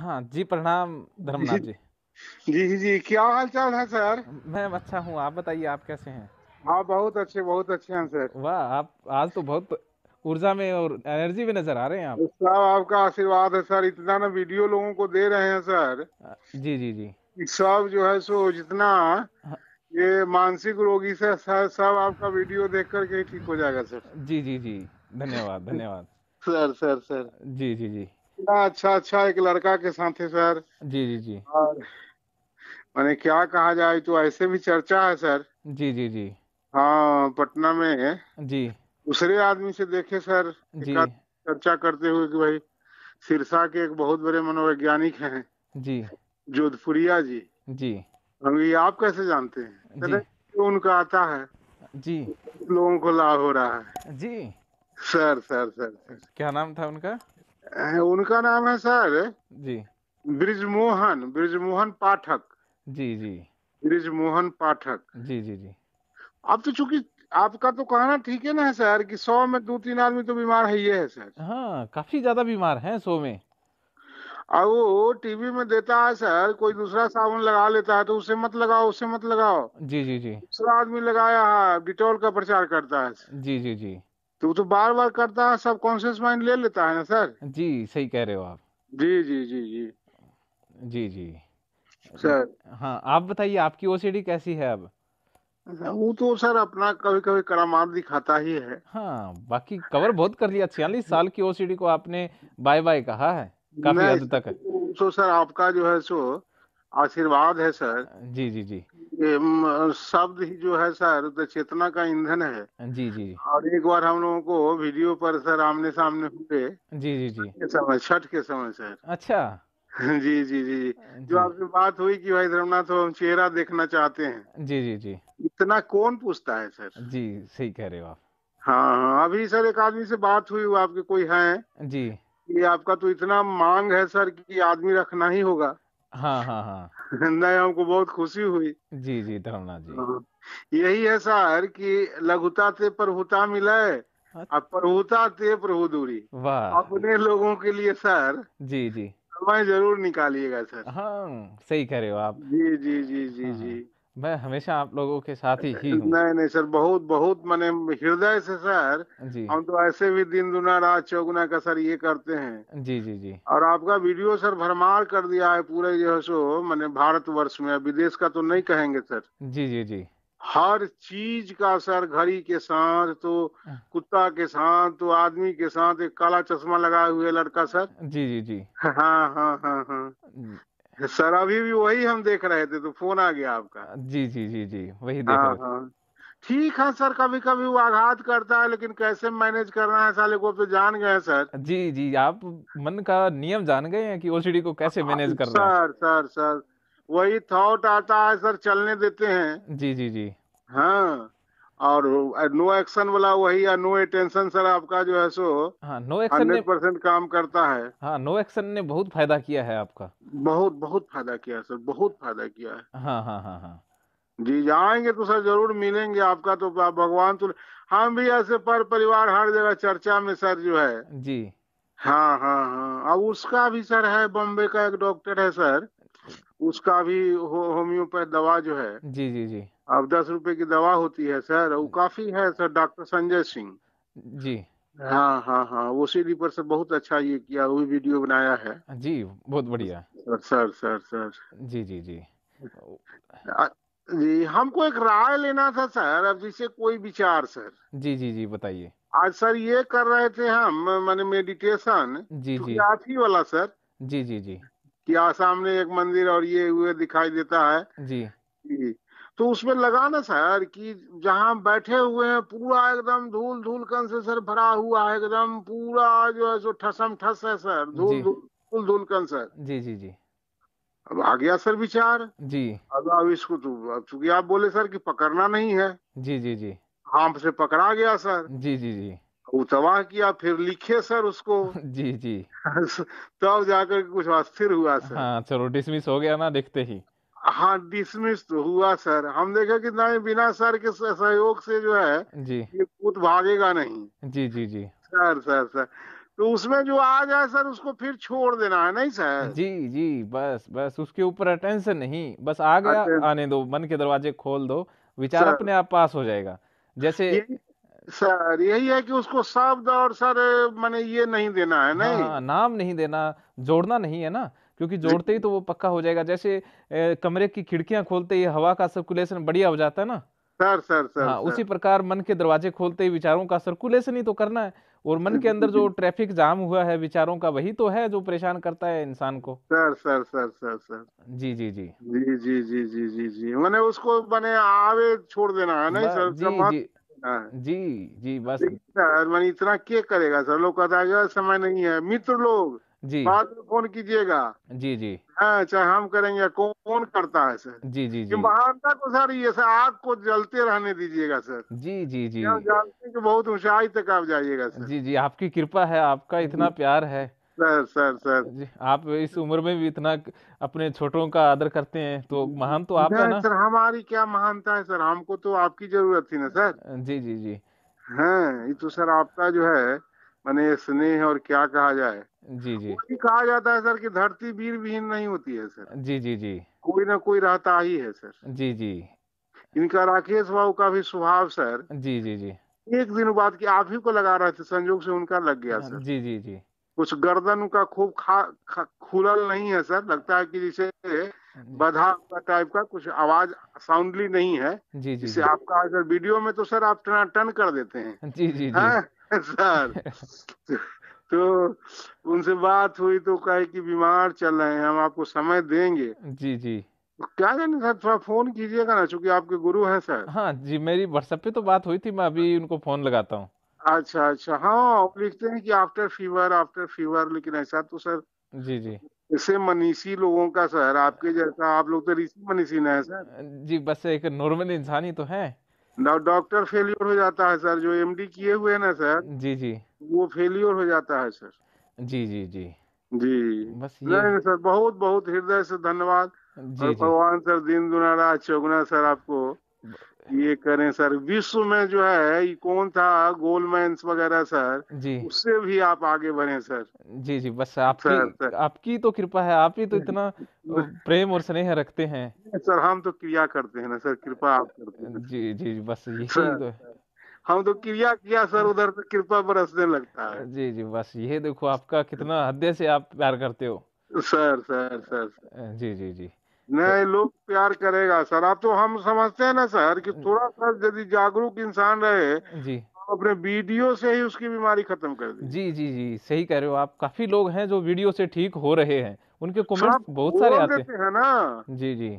हाँ जी प्रणाम धर्मनाथ जी जी जी क्या हाल चाल है सर मैं अच्छा हूँ आप बताइए आप कैसे हैं हाँ बहुत अच्छे बहुत अच्छे हैं सर वाह आप आज तो बहुत ऊर्जा में और एनर्जी में नजर आ रहे हैं आप सर आपका आशीर्वाद है सर इतना ना वीडियो लोगों को दे रहे हैं सर जी जी जी सब जो है सो जितना हाँ। ये मानसिक रोगी से सर सब आपका वीडियो देख करके ठीक हो जाएगा सर जी जी जी धन्यवाद धन्यवाद सर सर सर जी जी जी इतना अच्छा अच्छा एक लड़का के साथ है सर जी जी जी और मैंने क्या कहा जाए तो ऐसे भी चर्चा है सर जी जी जी हाँ पटना में जी दूसरे आदमी से देखे सर जी चर्चा करते हुए कि भाई सिरसा के एक बहुत बड़े मनोवैज्ञानिक हैं जी जोधपुरिया जी जी ये आप कैसे जानते हैं उनका आता है जी लोगों को लाभ हो रहा है जी सर सर सर, सर। क्या नाम था उनका Eh, उनका नाम है सर जी ब्रिजमोहन ब्रिजमोहन पाठक जी जी ब्रिजमोहन पाठक जी जी जी अब तो चूंकि आपका तो कहना ठीक है ना सर कि सौ में दो तीन आदमी तो बीमार है ये है सर हाँ काफी ज्यादा बीमार है सौ में और वो टीवी में देता है सर कोई दूसरा साबुन लगा लेता है तो उसे मत लगाओ उसे मत लगाओ जी जी जी दूसरा आदमी लगाया है डिटोल का प्रचार करता है जी जी जी तो तो बार बार करता है सब कॉन्शियस माइंड ले लेता है ना सर जी सही कह रहे हो आप जी जी जी जी जी जी सर हाँ आप बताइए आपकी ओसीडी कैसी है अब वो तो सर अपना कभी कभी करामात दिखाता ही है हाँ बाकी कवर बहुत कर लिया छियालीस साल की ओसीडी को आपने बाय बाय कहा है काफी हद तक है तो सर आपका जो है सो आशीर्वाद है सर जी जी जी शब्द ही जो है सर चेतना का ईंधन है जी जी और एक बार हम लोगों को वीडियो पर सर आमने सामने हुए जी जी जी समय छठ के समय सर अच्छा जी जी जी जी जो आपसे बात हुई कि भाई धर्मनाथ हम चेहरा देखना चाहते हैं जी जी जी इतना कौन पूछता है सर जी सही कह रहे हो आप हाँ हाँ अभी सर एक आदमी से बात हुई वो आपके कोई है जी ये आपका तो इतना मांग है सर कि आदमी रखना ही होगा हाँ हाँ हाँ नहीं हमको बहुत खुशी हुई जी जी धर्मनाथ जी हाँ। यही है सर कि लघुता से प्रभुता मिला है प्रभुता थे प्रभु दूरी अपने लोगों के लिए सर जी जी समय जरूर निकालिएगा सर हाँ सही करे हो आप जी जी जी जी जी हाँ, हाँ। मैं हमेशा आप लोगों के साथ ही, ही हूं। नहीं नहीं सर बहुत बहुत मैंने हृदय से सर जी हम तो ऐसे भी दिन दुना रात चौगुना का सर ये करते हैं जी जी जी और आपका वीडियो सर भरमार कर दिया है पूरे जो है सो मैंने भारत वर्ष में विदेश का तो नहीं कहेंगे सर जी जी जी हर चीज का सर घड़ी के साथ तो हाँ। कुत्ता के साथ तो आदमी के साथ एक काला चश्मा लगाए हुए लड़का सर जी जी जी हाँ हाँ हाँ हाँ सर अभी भी वही हम देख रहे थे तो फोन आ गया आपका जी जी जी जी वही देख हाँ, रहे हाँ। ठीक है सर कभी कभी वो आघात करता है लेकिन कैसे मैनेज करना है साले को तो जान गए सर जी जी आप मन का नियम जान गए हैं कि ओसीडी को कैसे हाँ, मैनेज करना सर सर सर वही थॉट आता है सर चलने देते हैं जी जी जी हाँ और नो एक्शन वाला वही नो एटेंशन सर आपका जो है सो हाँ नो एक्शन परसेंट काम करता है हाँ नो एक्शन ने बहुत फायदा किया है आपका बहुत बहुत फायदा किया सर बहुत फायदा किया है हाँ हाँ हाँ हाँ जी जाएंगे तो सर जरूर मिलेंगे आपका तो भगवान तो हम भी ऐसे पर परिवार हर जगह चर्चा में सर जो है जी हाँ हाँ हाँ अब उसका भी सर है बॉम्बे का एक डॉक्टर है सर उसका भी हो, होम्योपैथ दवा जो है जी जी जी अब दस रुपए की दवा होती है सर वो काफी है सर डॉक्टर संजय सिंह जी हाँ हाँ हाँ उसी पर से बहुत अच्छा ये किया वो वीडियो बनाया है जी बहुत बढ़िया सर सर सर जी जी जी जी हमको एक राय लेना था सर अब जिसे कोई विचार सर जी जी जी बताइए आज सर ये कर रहे थे हम मैंने मेडिटेशन जी जी आठी वाला सर जी जी जी क्या सामने एक मंदिर और ये हुए दिखाई देता है जी, जी तो उसमें लगा ना सर कि जहाँ बैठे हुए हैं पूरा एकदम धूल धूल कन से सर भरा हुआ है एकदम पूरा जो है सो ठसम ठस है सर धूल धूल धूल कन सर जी जी जी अब आ गया सर विचार जी अब अब इसको तो अब चूंकि आप बोले सर कि पकड़ना नहीं है जी जी जी हाँ से पकड़ा गया सर जी जी जी उतवा किया फिर लिखे सर उसको जी जी तब तो जाकर कुछ अस्थिर हुआ सर हाँ चलो डिसमिस हो गया ना देखते ही हाँ डिसमिस हुआ सर हम देखे कि ना बिना सर के सहयोग से जो है जी ये कूद भागेगा नहीं जी जी जी सर सर सर तो उसमें जो आ जाए सर उसको फिर छोड़ देना है नहीं सर जी जी बस बस उसके ऊपर अटेंशन नहीं बस आ गया आने दो मन के दरवाजे खोल दो विचार अपने आप पास हो जाएगा जैसे ये, सर यही है कि उसको शब्द और सर मैंने ये नहीं देना है नहीं हाँ, नाम नहीं देना जोड़ना नहीं है ना क्योंकि जोड़ते ही तो वो पक्का हो जाएगा जैसे ए, कमरे की खिड़कियां खोलते ही हवा का सर्कुलेशन बढ़िया हो जाता है ना सर सर सर हाँ उसी प्रकार मन के दरवाजे खोलते ही विचारों का सर्कुलेशन ही तो करना है और मन के अंदर जो ट्रैफिक जाम हुआ है विचारों का वही तो है जो परेशान करता है इंसान को sir sir sir sir sir जी जी जी जी जी जी जी जी जी मैंने उसको मैंने आवे छोड़ देना है ना सर जी जी जी जी बस सर मैंने इतना क्या करेगा सर लोग समय नहीं है मित्र लोग जी बाद में फोन कीजिएगा जी जी हाँ चाहे हम करेंगे कौन कौन करता है सर जी जी जी महानता को सर ये सर आग को जलते रहने दीजिएगा सर जी जी जी जानते कि बहुत ऊंचाई तक आप जाइएगा सर जी जी आपकी कृपा है आपका इतना प्यार है सर सर सर जी आप इस उम्र में भी इतना अपने छोटों का आदर करते हैं तो महान तो आप है ना सर हमारी क्या महानता है सर हमको तो आपकी जरूरत थी ना सर जी जी जी हाँ ये तो सर आपका जो है मैंने स्नेह और क्या कहा जाए जी जी वही कहा जाता है सर कि धरती वीर विहीन नहीं होती है सर जी जी जी कोई ना कोई रहता ही है सर जी जी इनका राकेश बाबू का भी स्वभाव सर जी जी जी एक दिन बाद की आप ही को लगा रहे थे संजोग से उनका लग गया सर जी जी जी कुछ गर्दन का खूब खा, खा खुलल नहीं है सर लगता है कि जिसे बधा टाइप का कुछ आवाज साउंडली नहीं है जी जी जिसे जी. आपका अगर वीडियो में तो सर आप टन कर देते हैं जी जी, जी. हाँ? सर तो उनसे बात हुई तो कहे कि बीमार चल रहे हैं हम आपको समय देंगे जी जी क्या जाने सर थोड़ा फोन कीजिएगा ना चूंकि आपके गुरु हैं सर हाँ जी मेरी व्हाट्सएप पे तो बात हुई थी मैं अभी उनको फोन लगाता हूँ अच्छा अच्छा हाँ लिखते हैं कि आफ्टर फीवर आफ्टर फीवर लेकिन ऐसा तो सर जी जी ऐसे मनीषी लोगों का सर आपके जैसा आप लोग तो ऋषि मनीषी ना है सर जी बस एक नॉर्मल इंसान ही तो है डॉक्टर फेलियर हो जाता है सर जो एमडी किए हुए ना सर जी जी वो फेलियर हो जाता है सर जी जी जी जी बस ये नहीं सर बहुत बहुत हृदय से धन्यवाद भगवान सर दिन दुनारा चौगुना सर आपको ये करें सर विश्व में जो है कौन था गोलमैन वगैरह सर जी उससे भी आप आगे बढ़े सर जी जी बस आपकी सर, सर, आपकी तो कृपा है आप ही तो इतना प्रेम और स्नेह है रखते हैं सर हम तो क्रिया करते हैं ना सर कृपा आप करते हैं जी जी बस यही तो हम तो क्रिया किया सर उधर से कृपा बरसने लगता है जी जी बस ये देखो आपका कितना हद्दे से आप प्यार करते हो सर सर सर, सर। जी जी जी नए लोग प्यार करेगा सर आप तो हम समझते हैं ना सर कि थोड़ा सा यदि जागरूक इंसान रहे जी तो अपने वीडियो से ही उसकी बीमारी खत्म कर दी जी जी जी सही कह रहे हो आप काफी लोग हैं जो वीडियो से ठीक हो रहे हैं उनके कमेंट्स बहुत सारे आते हैं ना जी जी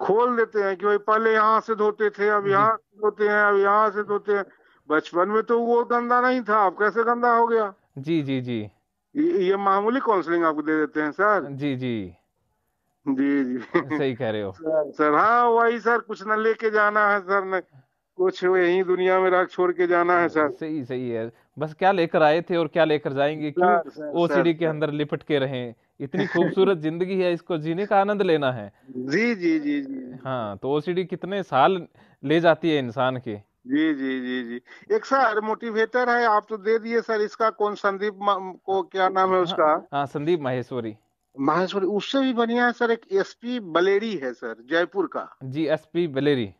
खोल देते हैं कि भाई पहले यहाँ से धोते थे अब यहाँ से धोते हैं अब यहाँ से धोते हैं बचपन में तो वो गंदा नहीं था अब कैसे गंदा हो गया जी जी जी ये मामूली काउंसलिंग आपको दे देते हैं सर जी जी जी जी सही कह रहे हो सर, सर हाँ वही सर कुछ न लेके जाना है सर न कुछ यही दुनिया में राख छोड़ के जाना है सर सही सही है बस क्या लेकर आए थे और क्या लेकर जाएंगे क्यों ओसीडी के अंदर लिपट के रहे इतनी खूबसूरत जिंदगी है इसको जीने का आनंद लेना है जी जी जी जी हाँ तो ओसीडी कितने साल ले जाती है इंसान के जी जी जी जी एक सर मोटिवेटर है आप तो दे दिए सर इसका कौन संदीप को क्या नाम है हाँ, उसका हाँ संदीप माहेश्वरी माहेश्वरी उससे भी बढ़िया है सर एक एसपी बलेरी है सर जयपुर का जी एसपी बलेरी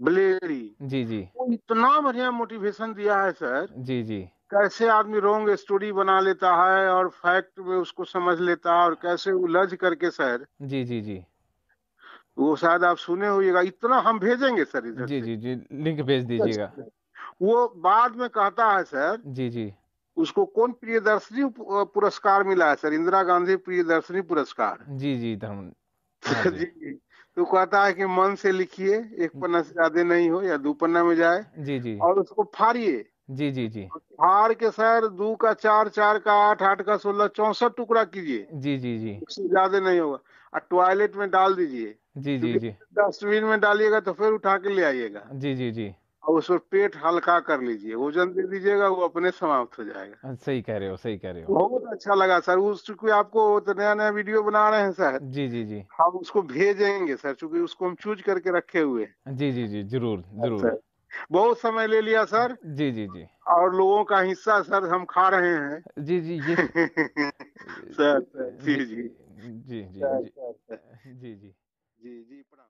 बलेरी जी जी वो इतना बढ़िया मोटिवेशन दिया है सर जी जी कैसे आदमी रोंग स्टोरी बना लेता है और फैक्ट में उसको समझ लेता है और कैसे उलझ करके सर जी जी जी वो शायद आप सुने होइएगा इतना हम भेजेंगे सर इधर जी जी जी लिंक भेज दीजिएगा वो बाद में कहता है सर जी जी उसको कौन प्रियदर्शनी पुरस्कार मिला है सर इंदिरा गांधी प्रियदर्शनी पुरस्कार जी जी धर्म जी तो कहता है कि मन से लिखिए एक पन्ना से ज्यादा नहीं हो या दो पन्ना में जाए जी जी और उसको फाड़िए जी जी जी फाड़ के सर दो का चार चार का आठ आठ का सोलह चौसठ टुकड़ा कीजिए जी जी जी उससे ज्यादा नहीं होगा और टॉयलेट में डाल दीजिए जी जी जी डस्टबिन में डालिएगा तो फिर उठा के ले आइएगा जी जी जी और उसमें पेट हल्का कर लीजिए वजन दे दीजिएगा वो अपने समाप्त हो जाएगा हाँ, सही कह रहे हो सही कह रहे हो बहुत अच्छा लगा सर उस चूंकि आपको नया नया वीडियो बना रहे हैं सर जी जी जी हम उसको भेजेंगे सर चूंकि उसको हम चूज करके रखे हुए जी जी जी जरूर अच्छा। जरूर बहुत समय ले लिया सर जी जी जी और लोगों का हिस्सा सर हम खा रहे हैं जी जी ये सर जी जी जी जी जी जी जी जी प्रणाम